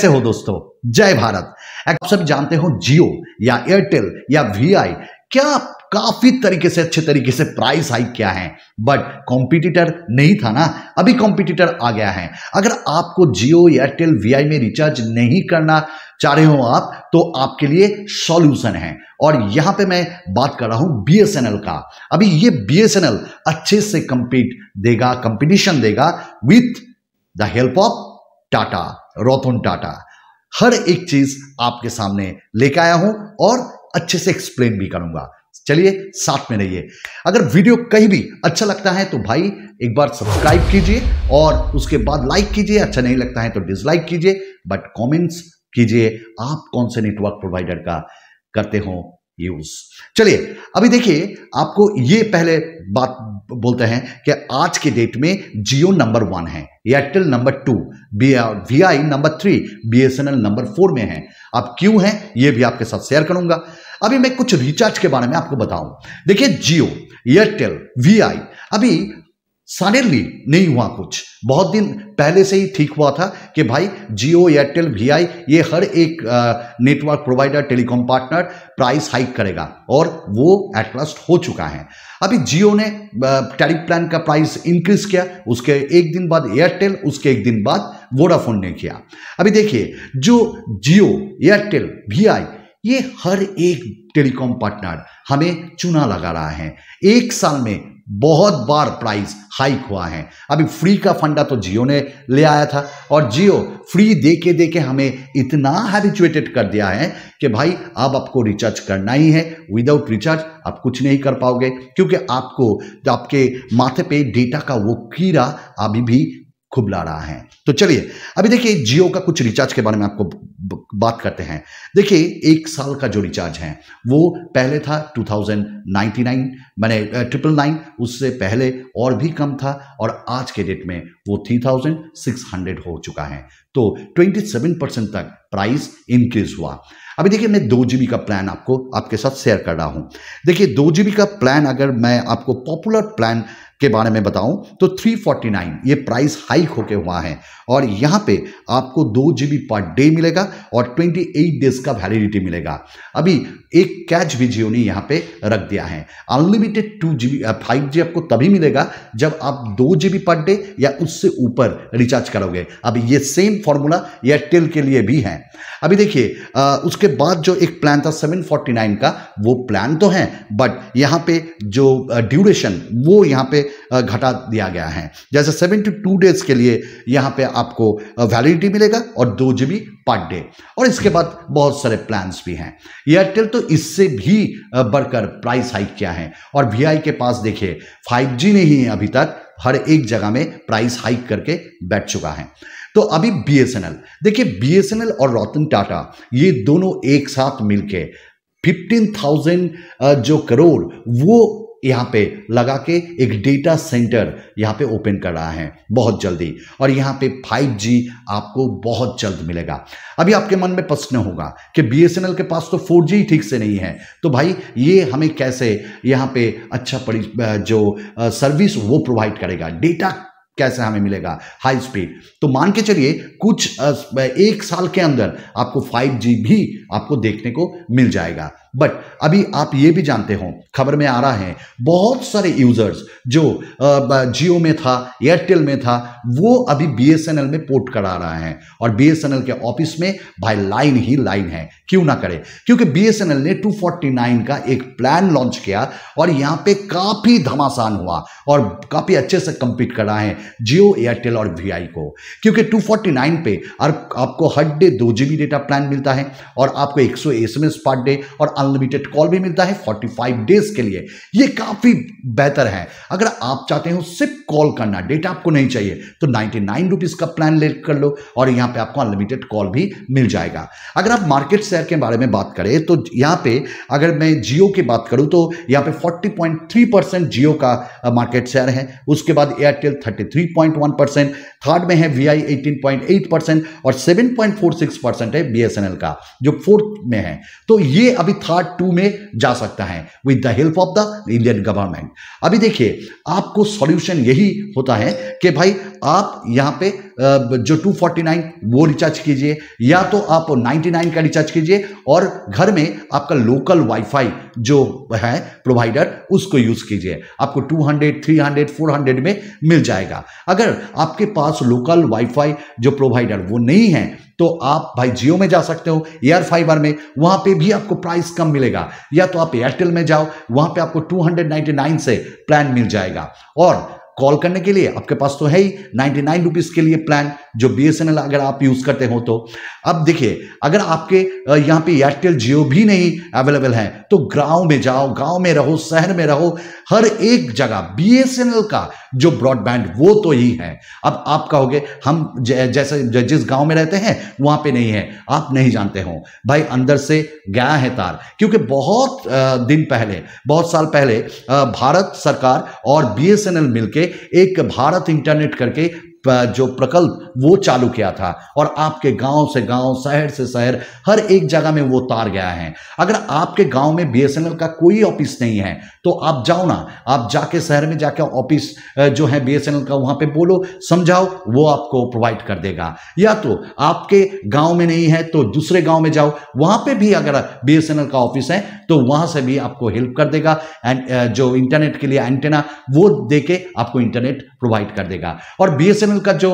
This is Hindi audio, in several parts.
कैसे हो दोस्तों जय भारत आप सब जानते हो जियो या एयरटेल या वीआई क्या काफी तरीके से अच्छे तरीके से प्राइस हाइक किया है बट कॉम्पिटिटर नहीं था ना अभी कॉम्पिटिटर आ गया है अगर आपको जियो एयरटेल वीआई में रिचार्ज नहीं करना चाह रहे हो आप तो आपके लिए सॉल्यूशन है और यहां पे मैं बात कर रहा हूं बीएसएनएल का अभी ये बीएसएनएल अच्छे से कंपीट देगा कंपटीशन देगा with the help of Tata Ratan Tata हर एक चीज आपके सामने लेके आया हूं और अच्छे से एक्सप्लेन भी करूंगा चलिए साथ में रहिए अगर वीडियो कहीं भी अच्छा लगता है तो भाई एक बार सब्सक्राइब कीजिए और उसके बाद लाइक कीजिए अच्छा नहीं लगता है तो डिसलाइक कीजिए बट कमेंट्स कीजिए आप कौन से नेटवर्क प्रोवाइडर का करते हो यूज चलिए अभी देखिए आपको ये पहले बात बोलते हैं कि आज के डेट में जियो नंबर वन है Airtel number two V I number three B S N L number four में है आप क्यों हैं ये भी आपके साथ शेयर करूंगा अभी मैं कुछ रिचार्ज के बारे में आपको बताऊं देखिए जियो एयरटेल वी आई अभी सडनली नहीं हुआ कुछ बहुत दिन पहले से ही ठीक हुआ था कि भाई जियो एयरटेल वी आई ये हर एक network provider telecom partner price hike करेगा और वो एट लास्ट हो चुका है अभी जियो ने टैरिफ प्लान का प्राइस इंक्रीज किया उसके एक दिन बाद एयरटेल उसके एक दिन बाद वोडाफोन ने किया अभी देखिए जो जियो एयरटेल वी आई ये हर एक टेलीकॉम पार्टनर हमें चुना लगा रहा है एक साल में बहुत बार प्राइस हाइक हुआ है अभी फ्री का फंडा तो जियो ने ले आया था और जियो फ्री दे के दे के हमें इतना हैबिचुएटेड कर दिया है कि भाई अब आपको रिचार्ज करना ही है विदाउट रिचार्ज आप कुछ नहीं कर पाओगे क्योंकि आपको आपके माथे पे डेटा का वो कीड़ा अभी भी ला रहा है तो चलिए अभी देखिए जियो का कुछ रिचार्ज के बारे में आपको बात करते हैं देखिए एक साल का जो रिचार्ज है वो पहले था टू थाउजेंड नाइन्टी नाइन मैंने ट्रिपल नाइन उससे पहले और भी कम था और आज के डेट में वो थ्री थाउजेंड सिक्स हंड्रेड हो चुका है तो ट्वेंटी सेवन परसेंट तक प्राइस इंक्रीज हुआ अभी देखिए मैं दो जी का प्लान आपको आपके साथ शेयर कर रहा हूँ देखिए दो जी का प्लान अगर मैं आपको पॉपुलर प्लान के बारे में बताऊं तो 349 ये प्राइस हाइक होके हुआ है और यहाँ पे आपको दो जी पर डे मिलेगा और 28 डेज का वैलिडिटी मिलेगा अभी एक कैच भी जियो ने यहाँ पे रख दिया है unlimited two G five G आपको तभी मिलेगा जब आप दो जी पर डे या उससे ऊपर रिचार्ज करोगे अब ये सेम फॉर्मूला एयरटेल के लिए भी है अभी देखिए उसके बाद जो एक प्लान था नाइन का वो प्लान तो है बट यहाँ पे जो ड्यूरेशन वो यहाँ पे घटा दिया गया है जैसे सेवेंटी टू डेज के लिए यहाँ पे आपको वैलिडिटी मिलेगा और दो जी पर डे और इसके बाद बहुत सारे प्लान्स भी हैं एयरटेल तो इससे भी बढ़कर प्राइस हाइक किया है और वी के पास देखिए फाइव जी ने ही अभी तक हर एक जगह में प्राइस हाइक करके बैठ चुका है तो अभी बी एस एन एल देखिए बी एस एन एल और रतन टाटा ये दोनों एक साथ मिलके 15,000 जो करोड़ वो यहाँ पे लगा के एक डेटा सेंटर यहाँ पे ओपन कर रहा है बहुत जल्दी और यहाँ पे 5G आपको बहुत जल्द मिलेगा अभी आपके मन में प्रश्न होगा कि बी के पास तो 4G ठीक से नहीं है तो भाई ये हमें कैसे यहाँ पे अच्छा जो सर्विस वो प्रोवाइड करेगा डेटा कैसे हमें मिलेगा हाई स्पीड तो मान के चलिए कुछ एक साल के अंदर आपको 5G भी आपको देखने को मिल जाएगा बट अभी आप ये भी जानते हो खबर में आ रहा है बहुत सारे यूजर्स जो जियो में था एयरटेल में था वो अभी बीएसएनएल में पोर्ट करा रहा है और एल के ऑफिस में भाई लाइन ही लाइन है क्यों ना करे क्योंकि एल ने 249 का एक प्लान लॉन्च किया और यहाँ पे काफी धमासान हुआ और काफी अच्छे से कंपीट करा है जियो एयरटेल और वी को क्योंकि 249 पे आपको हर डे दो बी डेटा प्लान मिलता है और आपको एक सौ पर डे और अनलिमिटेड कॉल भी मिलता है 45 डेज के लिए ये काफी बेहतर है अगर आप चाहते हो सिर्फ कॉल करना डेटा आपको नहीं चाहिए तो नाइनटी नाइन रुपीज का प्लान ले कर लो और यहां पे आपको अनलिमिटेड कॉल भी मिल जाएगा अगर आप मार्केट शेयर के बारे में बात करें तो यहां पे अगर मैं जियो की बात करूं तो यहां पे 40.3 परसेंट जियो का मार्केट शेयर है उसके बाद एयरटेल 33.1 परसेंट थर्ड में है वी आई एटीन परसेंट और 7.46 परसेंट है बी का जो फोर्थ में है तो ये अभी पार्ट टू में जा सकता है with the help of the Indian government अभी देखिए आपको सॉल्यूशन यही होता है कि भाई आप यहाँ पे जो 249 वो रिचार्ज कीजिए या तो आप 99 का रिचार्ज कीजिए और घर में आपका लोकल वाईफाई जो है प्रोवाइडर उसको यूज़ कीजिए आपको 200 300 400 में मिल जाएगा अगर आपके पास लोकल वाईफाई जो प्रोवाइडर वो नहीं है तो आप भाई जियो में जा सकते हो एयर फाइबर में वहां पे भी आपको प्राइस कम मिलेगा या तो आप एयरटेल में जाओ वहां पे आपको 299 से प्लान मिल जाएगा और कॉल करने के लिए आपके पास तो है ही नाइन्टी नाइन रुपीज़ के लिए प्लान जो बी एस एन एल अगर आप यूज़ करते हो तो अब देखिए अगर आपके यहाँ पे एयरटेल जियो भी नहीं अवेलेबल है तो गाँव में जाओ गाँव में रहो शहर में रहो हर एक जगह बी एस एन एल का जो ब्रॉडबैंड वो तो ही है अब आप कहोगे हम जैसे जिस गाँव में रहते हैं वहाँ पर नहीं है आप नहीं जानते हो भाई अंदर से गया है तार क्योंकि बहुत दिन पहले बहुत साल पहले भारत सरकार और बी एस एन एल मिलकर एक भारत इंटरनेट करके जो प्रकल्प वो चालू किया था और आपके गांव से गांव शहर से शहर हर एक जगह में वो तार गया है अगर आपके गांव में बी का कोई ऑफिस नहीं है तो आप जाओ ना आप जाके शहर में जाके ऑफिस जो है बी का वहां पे बोलो समझाओ वो आपको प्रोवाइड कर देगा या तो आपके गाँव में नहीं है तो दूसरे गाँव में जाओ वहां पर भी अगर बी का ऑफिस है तो वहां से भी आपको हेल्प कर देगा एंड जो इंटरनेट के लिए एंटेना वो दे के आपको इंटरनेट प्रोवाइड कर देगा और बी का जो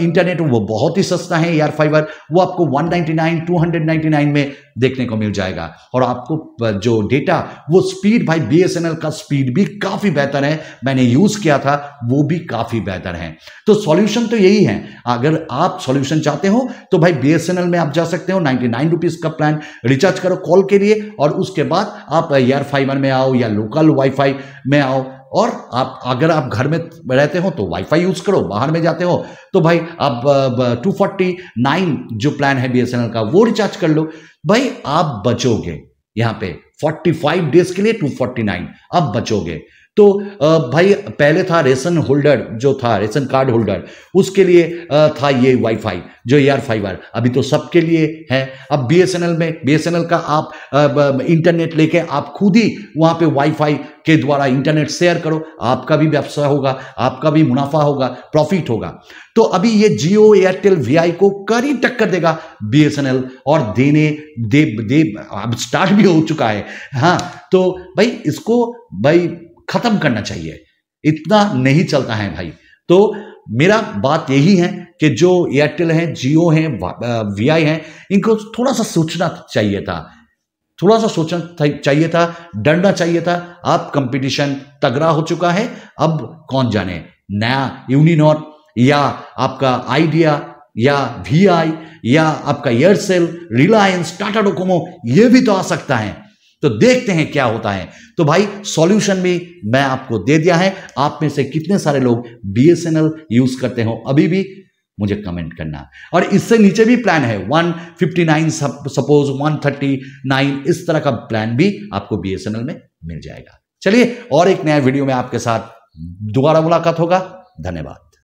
इंटरनेट वो बहुत ही सस्ता है एयर फाइबर वो आपको 199 299 में देखने को मिल जाएगा और आपको जो डेटा वो स्पीड भाई बी का स्पीड भी काफ़ी बेहतर है मैंने यूज़ किया था वो भी काफ़ी बेहतर है तो सॉल्यूशन तो यही है अगर आप सॉल्यूशन चाहते हो तो भाई बी में आप जा सकते हो नाइन्टी नाइन का प्लान रिचार्ज करो कॉल के लिए और उसके बाद आप एयर फाइबर में आओ या लोकल वाईफाई में आओ और आप अगर आप घर में रहते हो तो वाईफाई यूज करो बाहर में जाते हो तो भाई आप टू फोर्टी नाइन जो प्लान है बी का वो रिचार्ज कर लो भाई आप बचोगे यहाँ पे 45 डेज के लिए 249 अब बचोगे तो भाई पहले था रेशन होल्डर जो था रेशन कार्ड होल्डर उसके लिए था ये वाईफाई जो एयर फाइबर अभी तो सबके लिए है अब बीएसएनएल में बीएसएनएल का आप इंटरनेट लेके आप खुद ही वहाँ पे वाईफाई के द्वारा इंटरनेट शेयर करो आपका भी व्यवसाय होगा आपका भी मुनाफा होगा प्रॉफिट होगा तो अभी ये जियो एयरटेल वी को कड़ी टक्कर देगा बी और देने दे दे अब स्टार्ट भी हो चुका है हाँ तो भाई इसको भाई खत्म करना चाहिए इतना नहीं चलता है भाई तो मेरा बात यही है कि जो एयरटेल है जियो है वी आई है इनको थोड़ा सा सोचना चाहिए था थोड़ा सा सोचना चाहिए था डरना चाहिए था अब कंपटीशन तगड़ा हो चुका है अब कौन जाने नया यूनिनॉर या आपका आइडिया या वी आई या आपका एयरसेल रिलायंस टाटा डोकोमो ये भी तो आ सकता है तो देखते हैं क्या होता है तो भाई सॉल्यूशन भी मैं आपको दे दिया है आप में से कितने सारे लोग बीएसएनएल यूज करते हो अभी भी मुझे कमेंट करना और इससे नीचे भी प्लान है 159 सपोज 139 इस तरह का प्लान भी आपको बी में मिल जाएगा चलिए और एक नया वीडियो में आपके साथ दोबारा मुलाकात होगा धन्यवाद